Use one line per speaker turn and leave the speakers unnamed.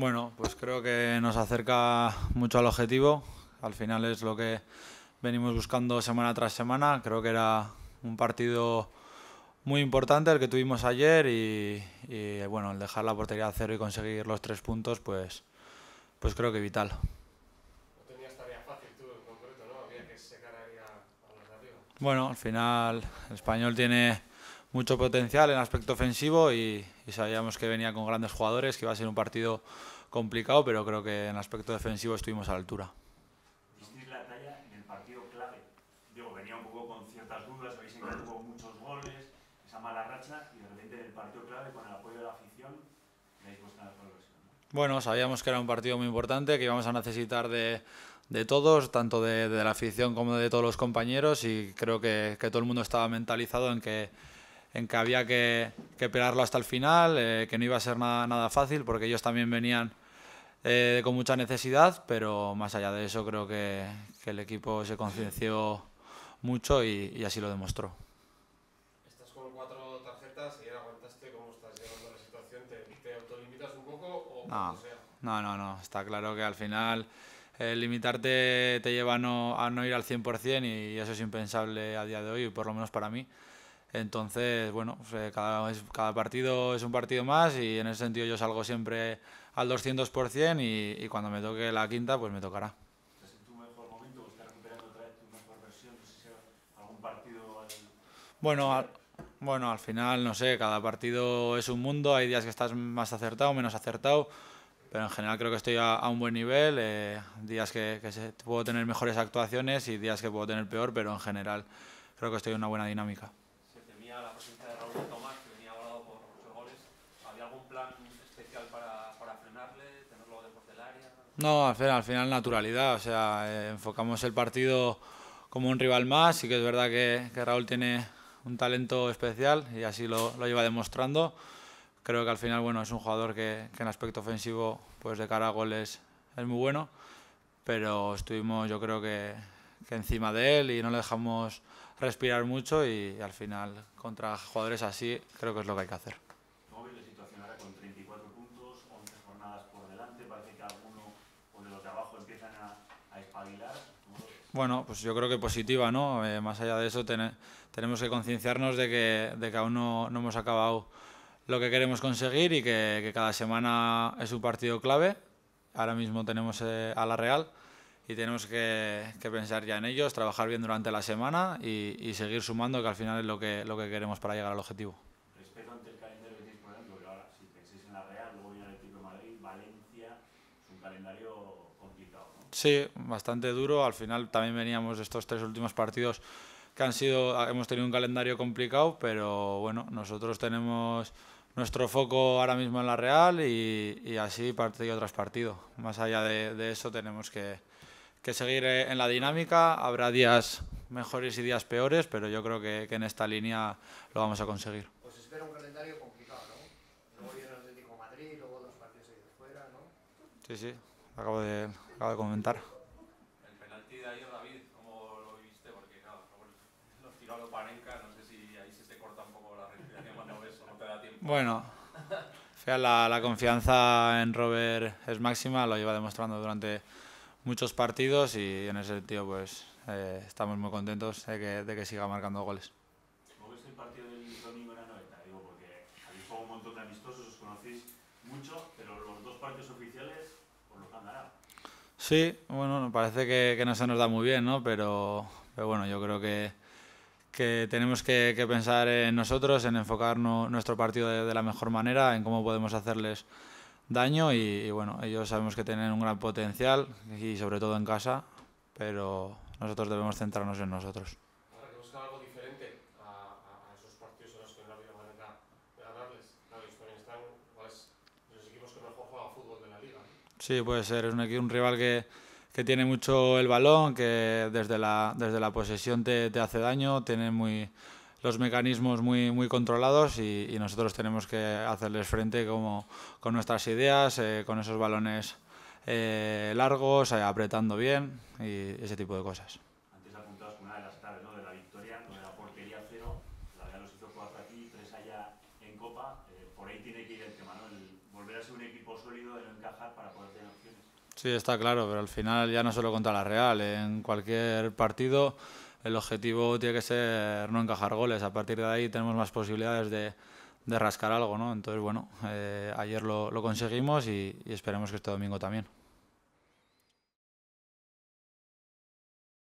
Bueno, pues creo que nos acerca mucho al objetivo. Al final es lo que venimos buscando semana tras semana. Creo que era un partido muy importante el que tuvimos ayer y, bueno, el dejar la portería a cero y conseguir los tres puntos, pues, pues creo que vital. No
fácil tú concreto, Había que secar
Bueno, al final el español tiene mucho potencial en aspecto ofensivo y, sabíamos que venía con grandes jugadores, que iba a ser un partido complicado, pero creo que en aspecto defensivo estuvimos a la altura. ¿Visteis la talla en el partido clave?
venía un poco con ciertas dudas, habéis muchos goles, esa mala racha, y de repente en el partido clave, con el apoyo de la afición, habéis puesto la progresión.
Bueno, sabíamos que era un partido muy importante, que íbamos a necesitar de de todos, tanto de, la afición como de todos los compañeros y creo que todo el mundo estaba mentalizado en que en que había que, que pelarlo hasta el final, eh, que no iba a ser nada, nada fácil, porque ellos también venían eh, con mucha necesidad, pero más allá de eso creo que, que el equipo se concienció mucho y, así lo demostró. Estás con cuatro tarjetas y aguantaste
cómo estás llevando la situación, ¿te, te autolimitas un poco o no, sea?
No, no, no, está claro que al final... Eh, limitarte te lleva no, a no ir al 100% y eso es impensable a día de hoy, por lo menos para mí. Entonces, bueno, cada, cada partido es un partido más y en ese sentido yo salgo siempre al 200% y, y cuando me toque la quinta, pues me tocará. Bueno, al, bueno, al final, no sé, cada partido es un mundo, hay días que estás más acertado, menos acertado, pero en general creo que estoy a, un buen nivel, eh, días que, que se, puedo tener mejores actuaciones y días que puedo tener peor, pero en general creo que estoy en una buena dinámica. No, al final, al final naturalidad, o sea, eh, enfocamos el partido como un rival más, y que es verdad que, Raúl tiene un talento especial y así lo, lleva demostrando. Creo que al final bueno, es un jugador que, en aspecto ofensivo pues de cara a goles es muy bueno, pero estuvimos yo creo que encima de él y no le dejamos respirar mucho y al final contra jugadores así creo que es lo que hay que hacer. Bueno, pues yo creo que positiva, ¿no? Eh, más allá de eso, tenemos que concienciarnos de que, aún no, hemos acabado lo que queremos conseguir y que, cada semana es un partido clave. Ahora mismo tenemos eh, a la Real y tenemos que, pensar ya en ellos, trabajar bien durante la semana y, seguir sumando, que al final es lo que, lo que queremos para llegar al objetivo.
Respecto ante el calendario que tenéis, por ejemplo, ahora si pensáis en la Real, luego el equipo Madrid, Valencia, calendario
complicado. Sí, bastante duro. Al final también veníamos estos tres últimos partidos que han sido, hemos tenido un calendario complicado, pero bueno, nosotros tenemos nuestro foco ahora mismo en la Real y, y así partido tras partido. Más allá de, eso tenemos que, que, seguir en la dinámica. Habrá días mejores y días peores, pero yo creo que, que en esta línea lo vamos a conseguir. Sí, sí, acabo de, acabo de comentar. El penalti de ayer, David, ¿cómo lo viviste? Porque, claro, lo tiró a lo Panenka, no sé si ahí se te corta un poco la respiración cuando ves, no te da tiempo. Bueno, fea, la, la confianza en Robert es máxima, lo lleva demostrando durante muchos partidos y en ese sentido, pues, eh, estamos muy contentos de que, de que siga marcando goles.
¿Cómo ves el partido del domingo en la noventa? Digo, porque habéis jugado un montón de amistosos, os conocéis
mucho, pero los dos partidos oficiales Sí, bueno, parece que, no se nos da muy bien, ¿no? Pero, bueno, yo creo que, que tenemos que, pensar en nosotros, en enfocar nuestro partido de, la mejor manera, en cómo podemos hacerles daño y, bueno, ellos sabemos que tienen un gran potencial y sobre todo en casa, pero nosotros debemos centrarnos en nosotros. Sí, puede ser. Es un, rival que, que, tiene mucho el balón, que desde la, desde la posesión te, te hace daño, tiene muy los mecanismos muy, muy controlados y, nosotros tenemos que hacerles frente como, con nuestras ideas, eh, con esos balones eh, largos, eh, apretando bien y ese tipo de cosas. Sí, está claro, pero al final ya no solo contra la Real, en cualquier partido el objetivo tiene que ser no encajar goles, a partir de ahí tenemos más posibilidades de, rascar algo, ¿no? Entonces, bueno, eh, ayer lo, lo conseguimos y esperemos que este domingo también.